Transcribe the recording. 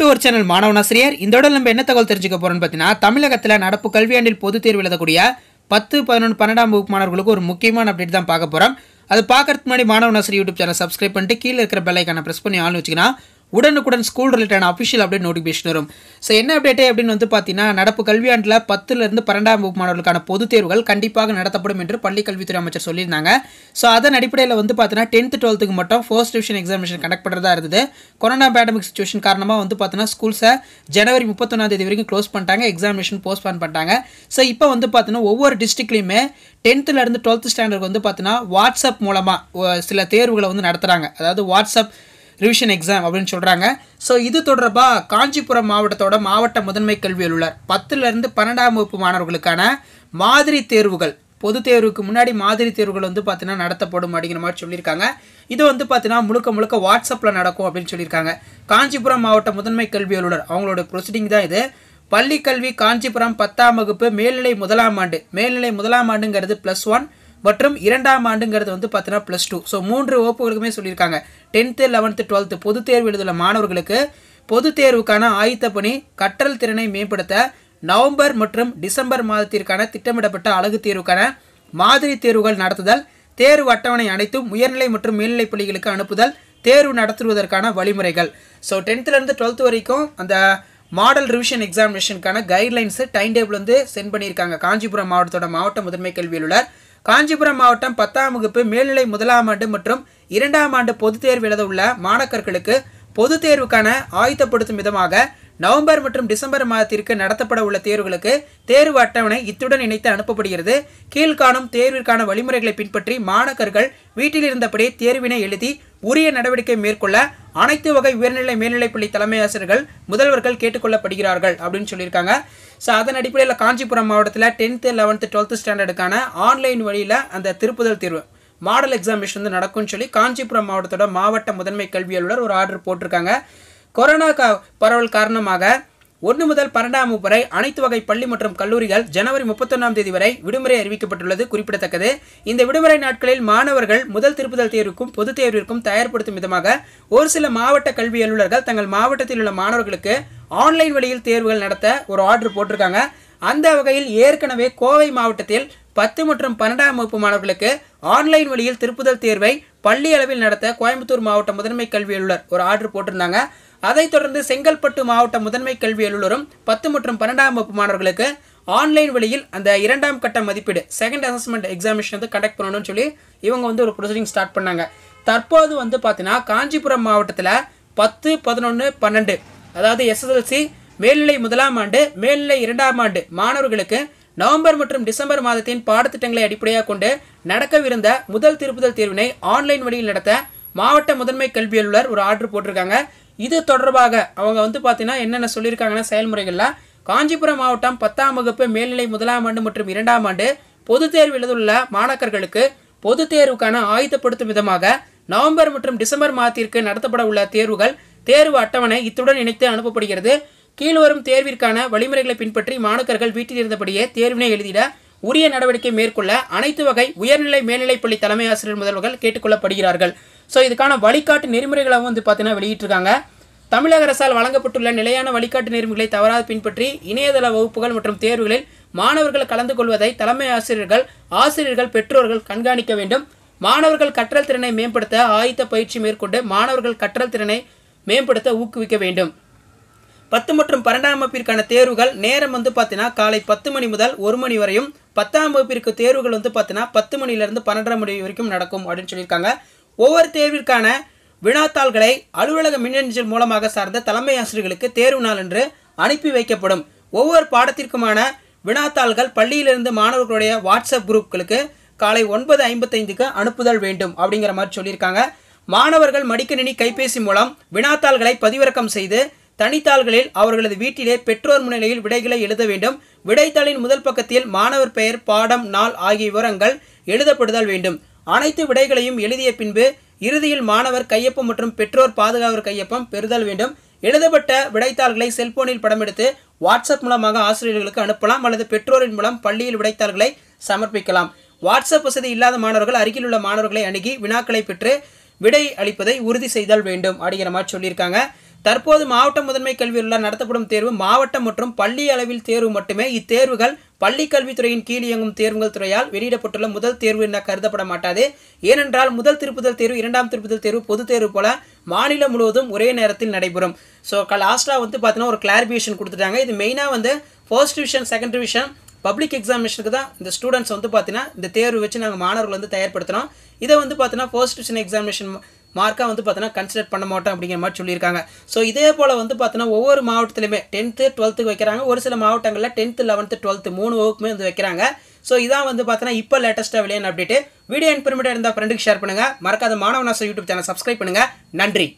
to channel மாணவன் இந்த இதோட நம்ம என்ன தகவல் தெரிஞ்சுக்க போறோம்னு பார்த்தீங்கன்னா தமிழகத்தில் நடப்பு கல்வியாண்டில் பொதுத் தேர்வு எழுதக்கூடிய பத்து பதினொன்று பன்னெண்டாம் வகுப்பு மாணவர்களுக்கு ஒரு முக்கியமான அப்டேட் தான் பார்க்க போகிறோம் அது பார்க்கறதுக்கு முன்னாடி மாணவன் ஆசிரியர் யூடியூப் சேனல் சப்ஸ்கிரைப் பண்ணிட்டு கீழே இருக்கிற பெல்லைக்கான ப்ரெஸ் பண்ணி ஆள்னு வச்சுக்கன்னா உடனுக்குடன் ஸ்கூல் ரிலேட்டடான அஃபிஷியல் அப்டேட் நோட்டிஃபிகேஷன் வரும் ஸோ என்ன அப்டேட்டே அப்படின்னு வந்து பார்த்தீங்கன்னா நடப்பு கல்வியாண்டில் பத்துலேருந்து பன்னெண்டாம் வகுப்பு மாணவர்களுக்கான பொதுத் தேர்வுகள் கண்டிப்பாக நடத்தப்படும் என்று பள்ளிக்கல்வித்துறை அமைச்சர் சொல்லியிருந்தாங்க ஸோ அதன் அடிப்படையில் வந்து பார்த்தீங்கன்னா டென்த் டுவெல்த்துக்கு மட்டும் ஃபர்ஸ்ட் டிவிஷன் எக்ஸாமினேஷன் கண்டக்ட் பண்ணுறதா இருந்தது கொரோனா பேண்டமிக் சுச்சுவேஷன் காரணமாக வந்து பார்த்தீங்கன்னா ஸ்கூல்ஸை ஜனவரி முப்பத்தொன்னாம் தேதி வரைக்கும் க்ளோஸ் பண்ணிட்டாங்க எக்ஸாமினேஷன் போஸ்ட்பான் பண்ணிட்டாங்க ஸோ இப்போ வந்து பார்த்தீங்கன்னா ஒவ்வொரு டிஸ்ட்ரிக்ட்லையுமே டென்த்துலேருந்து டுவெல்த் ஸ்டாண்டர்டுக்கு வந்து பார்த்தீங்கன்னா வாட்ஸ்அப் மூலமாக சில தேர்வுகளை வந்து நடத்துகிறாங்க அதாவது வாட்ஸ்அப் ரிவிஷன் எக்ஸாம் அப்படின்னு சொல்கிறாங்க ஸோ இது தொடர்பாக காஞ்சிபுரம் மாவட்டத்தோட மாவட்ட முதன்மை கல்வி அலுவலர் பத்துலேருந்து பன்னெண்டாம் வகுப்பு மாணவர்களுக்கான மாதிரி தேர்வுகள் பொது தேர்வுக்கு முன்னாடி மாதிரி தேர்வுகள் வந்து பார்த்தீங்கன்னா நடத்தப்படும் அப்படிங்கிற மாதிரி சொல்லியிருக்காங்க இது வந்து பார்த்தீங்கன்னா முழுக்க முழுக்க வாட்ஸ்அப்பில் நடக்கும் அப்படின்னு சொல்லியிருக்காங்க காஞ்சிபுரம் மாவட்ட முதன்மை கல்வி அலுவலர் அவங்களோட ப்ரொசீடிங் தான் இது பள்ளிக்கல்வி காஞ்சிபுரம் பத்தாம் வகுப்பு மேல்நிலை முதலாம் ஆண்டு மேல்நிலை முதலாம் ஆண்டுங்கிறது ப்ளஸ் ஒன் மற்றும் இரண்டாம் ஆண்டுங்கிறது வந்து பார்த்தீங்கன்னா ப்ளஸ் டூ ஸோ மூன்று வகுப்புகளுக்குமே சொல்லியிருக்காங்க டென்த்து லெவன்த்து டுவெல்த்து பொதுத் தேர்வு எழுதுள்ள மாணவர்களுக்கு பொதுத் தேர்வுக்கான ஆயத்த பணி கற்றல் திறனை மேம்படுத்த நவம்பர் மற்றும் டிசம்பர் மாதத்திற்கான திட்டமிடப்பட்ட அழகு தேர்வுக்கான மாதிரி தேர்வுகள் நடத்துதல் தேர்வு அட்டவணை அனைத்தும் உயர்நிலை மற்றும் மேல்நிலைப் பள்ளிகளுக்கு அனுப்புதல் தேர்வு நடத்துவதற்கான வழிமுறைகள் ஸோ டென்த்துலேருந்து டுவெல்த் வரைக்கும் அந்த மாடல் ரிவிஷன் எக்ஸாமினேஷனுக்கான கைட்லைன்ஸு டைம் டேபிள் வந்து சென்ட் பண்ணியிருக்காங்க காஞ்சிபுரம் மாவட்டத்தோட மாவட்ட முதன்மை கல்வியில் உள்ள காஞ்சிபுரம் மாவட்டம் பத்தாம் வகுப்பு மேல்நிலை முதலாம் ஆண்டு மற்றும் இரண்டாம் ஆண்டு பொதுத் தேர்வு எழுத உள்ள மாணக்கர்களுக்கு பொதுத் தேர்வுக்கான ஆயத்தப்படுத்தும் விதமாக நவம்பர் மற்றும் டிசம்பர் மாதத்திற்கு நடத்தப்பட உள்ள தேர்வுகளுக்கு தேர்வு அட்டவணை இத்துடன் இணைத்து அனுப்பப்படுகிறது கீழ்காணும் தேர்விற்கான வழிமுறைகளை பின்பற்றி மாணவர்கள் வீட்டில் இருந்தபடியே தேர்வினை எழுதி உரிய நடவடிக்கை மேற்கொள்ள அனைத்து வகை உயர்நிலை மேல்நிலைப்பள்ளி தலைமை ஆசிரியர்கள் முதல்வர்கள் கேட்டுக்கொள்ளப்படுகிறார்கள் அப்படின்னு சொல்லியிருக்காங்க ஸோ அதன் அடிப்படையில் காஞ்சிபுரம் மாவட்டத்தில் டென்த்து லெவன்த்து டுவெல்த்து ஸ்டாண்டர்டுக்கான ஆன்லைன் வழியில் அந்த திருப்புதல் தேர்வு மாடல் எக்ஸாமினேஷன் வந்து நடக்கும்னு சொல்லி காஞ்சிபுரம் மாவட்டத்தோட மாவட்ட முதன்மை கல்வியாளர் ஒரு ஆர்டர் போட்டிருக்காங்க கொரோனா பரவல் காரணமாக ஒன்று முதல் பன்னெண்டாம் வகுப்பு வரை அனைத்து வகை பள்ளி மற்றும் கல்லூரிகள் ஜனவரி முப்பத்தொன்னாம் தேதி வரை விடுமுறை அறிவிக்கப்பட்டுள்ளது குறிப்பிடத்தக்கது இந்த விடுமுறை நாட்களில் மாணவர்கள் முதல் திருப்புதல் தேர்வுக்கும் பொதுத் தேர்விற்கும் தயார்படுத்தும் விதமாக ஒரு சில மாவட்ட கல்வி அலுவலர்கள் தங்கள் மாவட்டத்தில் உள்ள மாணவர்களுக்கு ஆன்லைன் வழியில் தேர்வுகள் நடத்த ஒரு ஆர்டர் போட்டிருக்காங்க அந்த வகையில் ஏற்கனவே கோவை மாவட்டத்தில் பத்து மற்றும் பன்னெண்டாம் வகுப்பு மாணவர்களுக்கு ஆன்லைன் வழியில் திருப்புதல் தேர்வை பள்ளி அளவில் நடத்த கோயம்புத்தூர் மாவட்ட முதன்மை கல்வி அலுவலர் ஒரு ஆர்டர் போட்டிருந்தாங்க அதைத் தொடர்ந்து செங்கல்பட்டு மாவட்ட முதன்மை கல்வி அலுவலரும் பத்து மற்றும் பன்னெண்டாம் வகுப்பு மாணவர்களுக்கு ஆன்லைன் வழியில் அந்த இரண்டாம் கட்ட மதிப்பீடு செகண்ட் அசஸ்மெண்ட் எக்ஸாமினேஷன் வந்து கண்டக்ட் பண்ணணும்னு சொல்லி இவங்க வந்து ஒரு ப்ரொசீடிங் ஸ்டார்ட் பண்ணாங்க தற்போது வந்து பார்த்தீங்கன்னா காஞ்சிபுரம் மாவட்டத்தில் பத்து பதினொன்று பன்னெண்டு அதாவது எஸ்எஸ்எல்சி மேல்நிலை முதலாம் ஆண்டு மேல்நிலை இரண்டாம் ஆண்டு மாணவர்களுக்கு நவம்பர் மற்றும் டிசம்பர் மாதத்தின் பாடத்திட்டங்களை அடிப்படையாக கொண்டு நடக்கவிருந்த முதல் திருப்புதல் தேர்வினை ஆன்லைன் வழியில் நடத்த மாவட்ட முதன்மை கல்வி அலுவலர் ஒரு ஆர்டர் போட்டிருக்காங்க இது தொடர்பாக அவங்க வந்து பார்த்தீங்கன்னா என்னென்ன சொல்லியிருக்காங்கன்னா செயல்முறைகளில் காஞ்சிபுரம் மாவட்டம் பத்தாம் வகுப்பு மேல்நிலை முதலாம் ஆண்டு மற்றும் இரண்டாம் ஆண்டு பொதுத் தேர்வு எழுதுள்ள மாணாக்கர்களுக்கு பொது தேர்வுக்கான ஆயுதப்படுத்தும் விதமாக நவம்பர் மற்றும் டிசம்பர் மாதத்திற்கு நடத்தப்பட உள்ள தேர்வுகள் தேர்வு அட்டவணை இத்துடன் இணைத்து அனுப்பப்படுகிறது வரும் தேர்விற்கான வழிமுறைகளை பின்பற்றி மாணக்கர்கள் வீட்டில் இருந்தபடியே தேர்வினை எழுதிட உரிய நடவடிக்கை மேற்கொள்ள அனைத்து வகை உயர்நிலை மேல்நிலைப் பள்ளி தலைமை ஆசிரியர் முதல்வர்கள் கேட்டுக்கொள்ளப்படுகிறார்கள் ஸோ இதுக்கான வழிகாட்டு நெறிமுறைகளாகவும் வந்து பார்த்தீங்கன்னா வெளியிட்டிருக்காங்க தமிழக அரசால் வழங்கப்பட்டுள்ள நிலையான வழிகாட்டு நெறிமுறைகளை தவறாது பின்பற்றி இணையதள வகுப்புகள் மற்றும் தேர்வுகளில் மாணவர்கள் கலந்து கொள்வதை தலைமை ஆசிரியர்கள் ஆசிரியர்கள் பெற்றோர்கள் கண்காணிக்க வேண்டும் மாணவர்கள் கற்றல் திறனை மேம்படுத்த ஆயுத பயிற்சி மேற்கொண்டு மாணவர்கள் கற்றல் திறனை மேம்படுத்த ஊக்குவிக்க வேண்டும் பத்து மற்றும் பன்னெண்டாம் வகுப்பிற்கான தேர்வுகள் நேரம் வந்து பார்த்தீங்கன்னா காலை பத்து மணி முதல் ஒரு மணி வரையும் பத்தாம் வகுப்பிற்கு தேர்வுகள் வந்து பார்த்தீங்கன்னா பத்து மணிலேருந்து பன்னெண்டாம் மணி வரைக்கும் நடக்கும் அப்படின்னு சொல்லியிருக்காங்க ஒவ்வொரு தேர்விற்கான வினாத்தாள்களை அலுவலக மின்னஞ்சல் மூலமாக சார்ந்த தலைமை ஆசிரியர்களுக்கு தேர்வு நாள் என்று அனுப்பி வைக்கப்படும் ஒவ்வொரு பாடத்திற்குமான வினாத்தாள்கள் பள்ளியிலிருந்து மாணவர்களுடைய வாட்ஸ்அப் குரூப்களுக்கு காலை ஒன்பது ஐம்பத்தைந்துக்கு அனுப்புதல் வேண்டும் அப்படிங்கிற மாதிரி சொல்லியிருக்காங்க மாணவர்கள் மடிக்கணினி கைபேசி மூலம் வினாத்தாள்களை பதிவிறக்கம் செய்து தனித்தாள்களில் அவர்களது வீட்டிலே பெற்றோர் முன்னிலையில் விடைகளை எழுத வேண்டும் விடைத்தாளின் முதல் பக்கத்தில் மாணவர் பெயர் பாடம் நாள் ஆகிய விவரங்கள் எழுதப்படுதல் வேண்டும் அனைத்து விடைகளையும் எழுதிய பின்பு இறுதியில் மாணவர் கையொப்பம் மற்றும் பெற்றோர் பாதுகாவலர் கையொப்பம் பெறுதல் வேண்டும் எழுதப்பட்ட விடைத்தாள்களை செல்போனில் படமெடுத்து வாட்ஸ்அப் மூலமாக ஆசிரியர்களுக்கு அனுப்பலாம் அல்லது பெற்றோரின் மூலம் பள்ளியில் விடைத்தாள்களை சமர்ப்பிக்கலாம் வாட்ஸ்அப் வசதி இல்லாத மாணவர்கள் அருகில் உள்ள மாணவர்களை அணுகி வினாக்களை பெற்று விடை அளிப்பதை உறுதி செய்தல் வேண்டும் அப்படிங்கிற மாதிரி சொல்லியிருக்காங்க தற்போது மாவட்ட முதன்மை கல்வியில் நடத்தப்படும் தேர்வு மாவட்டம் மற்றும் பள்ளி அளவில் தேர்வு மட்டுமே இத்தேர்வுகள் பள்ளி கல்வித்துறையின் கீழ் இயங்கும் தேர்வுகள் துறையால் வெளியிடப்பட்டுள்ள முதல் தேர்வு என கருதப்பட மாட்டாது ஏனென்றால் முதல் திருப்புதல் தேர்வு இரண்டாம் திருப்புதல் தேர்வு பொது தேர்வு போல மாநிலம் முழுவதும் ஒரே நேரத்தில் நடைபெறும் ஸோ லாஸ்ட்டாக வந்து பார்த்தீங்கன்னா ஒரு கிளாரிஃபிகேஷன் கொடுத்துட்டாங்க இது மெயினாக வந்து first division second division public எக்ஸாமினேஷனுக்கு தான் இந்த ஸ்டூடெண்ட்ஸ் வந்து பார்த்தீங்கன்னா இந்த தேர்வு வச்சு நாங்கள் மாணவர்கள் வந்து தயார்படுத்துகிறோம் இதை வந்து பார்த்தீங்கன்னா ஃபர்ஸ்ட் டிவிஷன் எக்ஸாமினேஷன் மார்க்காக வந்து பார்த்தீங்கன்னா கன்சிடர் பண்ண மாட்டோம் அப்படிங்கிற மாதிரி சொல்லியிருக்காங்க ஸோ இதே போல் வந்து பார்த்தீங்கன்னா ஒவ்வொரு மாவட்டத்துலையுமே டென்த்து டுவெல்த்துக்கு வைக்கிறாங்க ஒரு சில மாவட்டங்களில் டென்த்து லெவன்த்து டுவெல்த்து மூணு வகுப்புமே வந்து வைக்கிறாங்க ஸோ இதான் வந்து பார்த்தீங்கன்னா இப்போ லேட்டஸ்ட்டாக விளையாண்டு அப்படிட்டு வீடியோ இன்ஃபர்மேட்டாக இருந்தால் ஃப்ரெண்டுக்கு ஷேர் பண்ணுங்கள் மறக்காத மாணவ யூடியூப் சேனல் சப்ஸ்கிரைப் பண்ணுங்கள் நன்றி